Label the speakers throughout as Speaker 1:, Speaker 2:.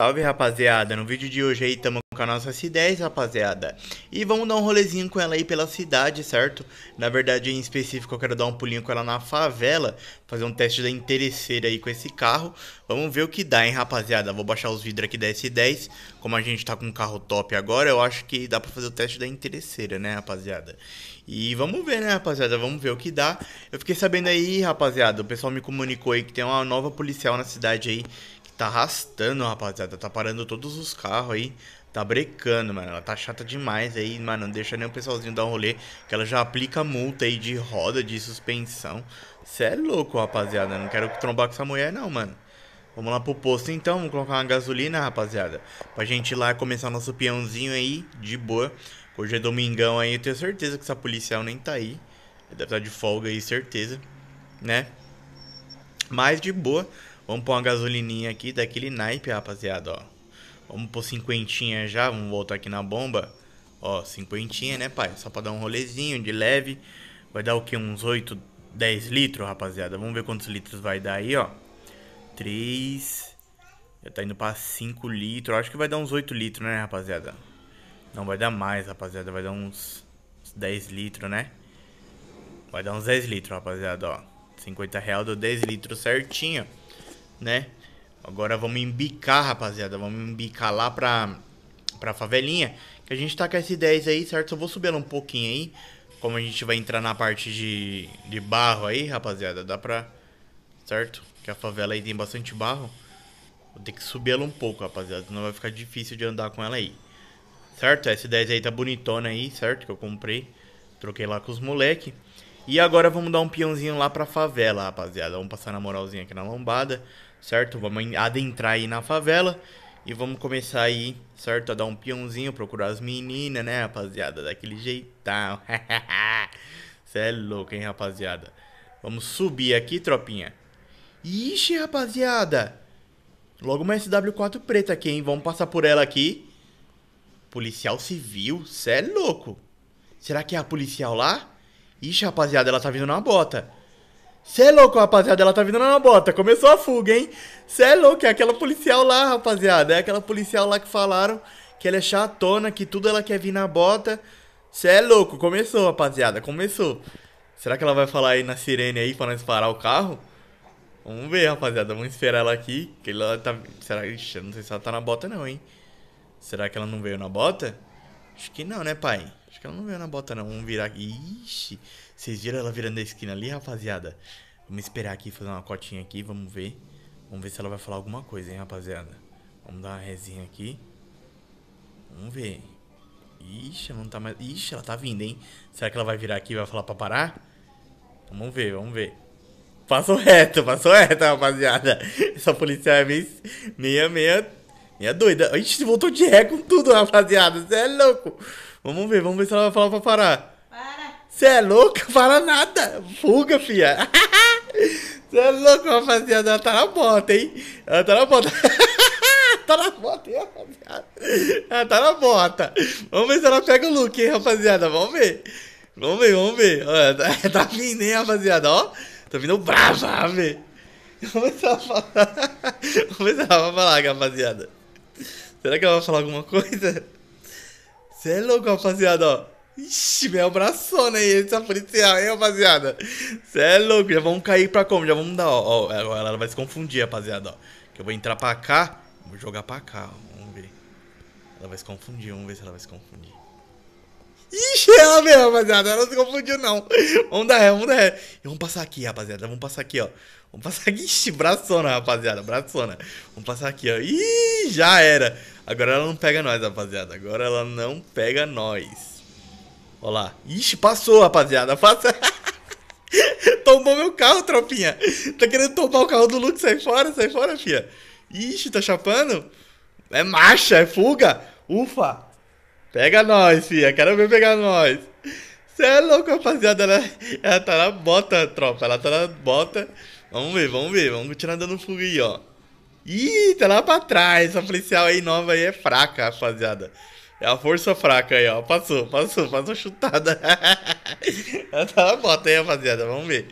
Speaker 1: Salve rapaziada, no vídeo de hoje aí estamos com a nossa S10 rapaziada E vamos dar um rolezinho com ela aí pela cidade, certo? Na verdade em específico eu quero dar um pulinho com ela na favela Fazer um teste da interesseira aí com esse carro Vamos ver o que dá, hein rapaziada Vou baixar os vidros aqui da S10 Como a gente tá com um carro top agora, eu acho que dá pra fazer o teste da interesseira, né rapaziada E vamos ver, né rapaziada, vamos ver o que dá Eu fiquei sabendo aí rapaziada, o pessoal me comunicou aí que tem uma nova policial na cidade aí Tá arrastando, rapaziada. Tá parando todos os carros aí. Tá brecando, mano. Ela tá chata demais aí, mano. Não deixa nem o pessoalzinho dar um rolê. Que ela já aplica multa aí de roda, de suspensão. Cê é louco, rapaziada. Não quero trombar com essa mulher, não, mano. Vamos lá pro posto então, vamos colocar uma gasolina, rapaziada. Pra gente ir lá começar nosso peãozinho aí, de boa. Hoje é domingão aí, eu tenho certeza que essa policial nem tá aí. Deve estar tá de folga aí, certeza, né? Mas de boa, Vamos pôr uma gasolininha aqui daquele naipe, rapaziada, ó. Vamos pôr cinquentinha já, vamos voltar aqui na bomba. Ó, cinquentinha, né, pai? Só pra dar um rolezinho de leve. Vai dar o que? Uns 8, 10 litros, rapaziada. Vamos ver quantos litros vai dar aí, ó. 3... Já tá indo pra 5 litros. Acho que vai dar uns 8 litros, né, rapaziada? Não, vai dar mais, rapaziada. Vai dar uns, uns 10 litros, né? Vai dar uns 10 litros, rapaziada, ó. 50 real deu 10 litros certinho né? Agora vamos embicar, rapaziada. Vamos embicar lá pra, pra favelinha. Que a gente tá com s 10 aí, certo? Só vou subir ela um pouquinho aí. Como a gente vai entrar na parte de, de barro aí, rapaziada. Dá pra... Certo? Que a favela aí tem bastante barro. Vou ter que subir ela um pouco, rapaziada. Senão vai ficar difícil de andar com ela aí. Certo? Essa 10 aí tá bonitona aí, certo? Que eu comprei. Troquei lá com os moleque. E agora vamos dar um peãozinho lá pra favela, rapaziada. Vamos passar na moralzinha aqui na lombada certo? Vamos adentrar aí na favela e vamos começar aí, certo? A dar um peãozinho, procurar as meninas, né, rapaziada? Daquele jeitão. Cê é louco, hein, rapaziada? Vamos subir aqui, tropinha. Ixi, rapaziada! Logo uma SW4 preta aqui, hein? Vamos passar por ela aqui. Policial civil? Cê é louco! Será que é a policial lá? Ixi, rapaziada, ela tá vindo na bota. Cê é louco, rapaziada, ela tá vindo na bota. Começou a fuga, hein? Cê é louco, é aquela policial lá, rapaziada. É aquela policial lá que falaram que ela é chatona, que tudo ela quer vir na bota. Cê é louco, começou, rapaziada, começou. Será que ela vai falar aí na sirene aí pra nós parar o carro? Vamos ver, rapaziada, vamos esperar ela aqui. Que ela tá. Será que. não sei se ela tá na bota, não, hein? Será que ela não veio na bota? Acho que não, né, pai? Acho que ela não veio na bota, não. Vamos virar aqui. Ixi, vocês viram ela virando a esquina ali, rapaziada? Vamos esperar aqui, fazer uma cotinha aqui, vamos ver. Vamos ver se ela vai falar alguma coisa, hein, rapaziada. Vamos dar uma resinha aqui. Vamos ver. Ixi, ela não tá mais... Ixi, ela tá vindo, hein? Será que ela vai virar aqui e vai falar pra parar? Vamos ver, vamos ver. Passou reto, passou reto, rapaziada. Essa policial é meio, meia, meia e é doida. A gente voltou de ré com tudo, rapaziada. Você é louco. Vamos ver, vamos ver se ela vai falar pra parar. Para. Você é louca? Fala nada. Fuga, fia. Você é louco, rapaziada. Ela tá na bota, hein? Ela tá na bota. tá na bota, hein, rapaziada? Ela tá na bota. Vamos ver se ela pega o look, hein, rapaziada? Vamos ver. Vamos ver, vamos ver. tá, tá vindo, hein, rapaziada? Ó, tá vindo brava, velho. Vamos ver se ela fala. Vamos ver se ela vai falar, rapaziada. Será que ela vai falar alguma coisa? Você é louco, rapaziada, ó. Ixi, meu abraçou, né? Esse é policial, hein, rapaziada? Você é louco, já vamos cair pra como? Já vamos dar, ó. ó é, ela vai se confundir, rapaziada, ó. Que eu vou entrar pra cá, vou jogar pra cá, ó. Vamos ver. Ela vai se confundir, vamos ver se ela vai se confundir. Ixi, é ela mesmo, rapaziada. Ela não se confundiu, não. Vamos dar ré, vamos dar ré. Vamos passar aqui, rapaziada. Vamos passar aqui, ó. Vamos passar aqui. Ixi, braçona, rapaziada. Braçona. Vamos passar aqui, ó. Ih, já era. Agora ela não pega nós, rapaziada. Agora ela não pega nós. Ó lá. Ixi, passou, rapaziada. Passa... Tombou meu carro, tropinha. Tá querendo tomar o carro do Luke? Sai fora, sai fora, fia. Ixi, tá chapando? É marcha, é fuga. Ufa. Pega nós, filha. Quero ver pegar nós. Você é louco, rapaziada. Ela, né? ela tá na bota, tropa. Ela tá na bota. Vamos ver, vamos ver. Vamos continuar dando fuga aí, ó. Ih, tá lá pra trás. Essa policial aí nova aí é fraca, rapaziada. É a força fraca aí, ó. Passou, passou, passou chutada. ela tá na bota aí, rapaziada. Vamos ver.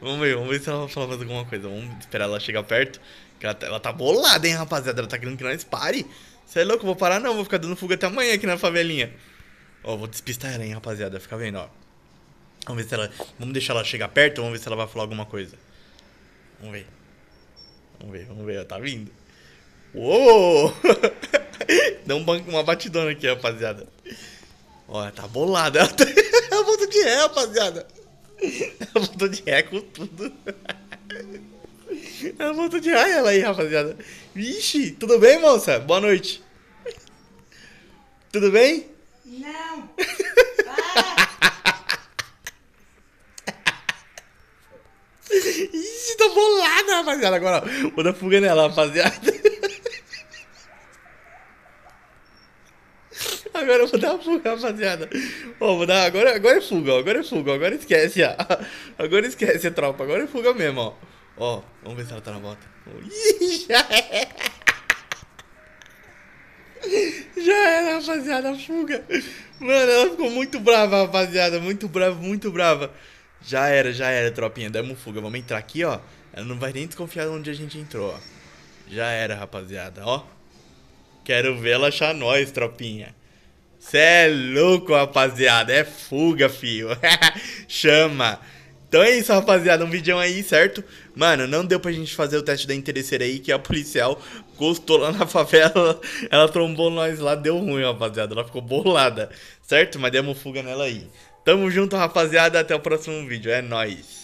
Speaker 1: Vamos ver, vamos ver se ela vai falar mais alguma coisa. Vamos esperar ela chegar perto. Ela tá, ela tá bolada, hein, rapaziada. Ela tá querendo que nós pare. Você é louco? Vou parar não, vou ficar dando fuga até amanhã aqui na favelinha. Ó, vou despistar ela, hein, rapaziada. Fica vendo, ó. Vamos ver se ela. Vamos deixar ela chegar perto, vamos ver se ela vai falar alguma coisa. Vamos ver. Vamos ver, vamos ver, ó, tá vindo. Uou! Dá um banco, uma batidona aqui, rapaziada. Ó, tá bolada. Ela, tá... ela voltou de ré, rapaziada. Ela voltou de ré com tudo. Ela é voltou de raio ela aí, rapaziada. Vixe, tudo bem, moça? Boa noite. Tudo bem? Não. Ixi, tô bolada, rapaziada. Agora, ó, vou dar fuga nela, rapaziada. Agora eu vou dar fuga, rapaziada. Ó, vou dar... Agora, agora é fuga, ó. Agora é fuga, ó. Agora esquece, ó. Agora esquece, tropa. Agora é fuga mesmo, ó. Ó, oh, vamos ver se ela tá na bota. Ih, já era. Já era, rapaziada, a fuga. Mano, ela ficou muito brava, rapaziada. Muito brava, muito brava. Já era, já era, tropinha. Demos fuga. Vamos entrar aqui, ó. Ela não vai nem desconfiar onde a gente entrou, ó. Já era, rapaziada, ó. Quero ver ela achar nós, tropinha. Cê é louco, rapaziada. É fuga, fio. Chama. Então é isso, rapaziada. Um vídeo aí, certo? Mano, não deu pra gente fazer o teste da interesseira aí, que a policial gostou lá na favela. Ela trombou nós lá, deu ruim, rapaziada. Ela ficou bolada, certo? Mas demos fuga nela aí. Tamo junto, rapaziada. Até o próximo vídeo. É nóis.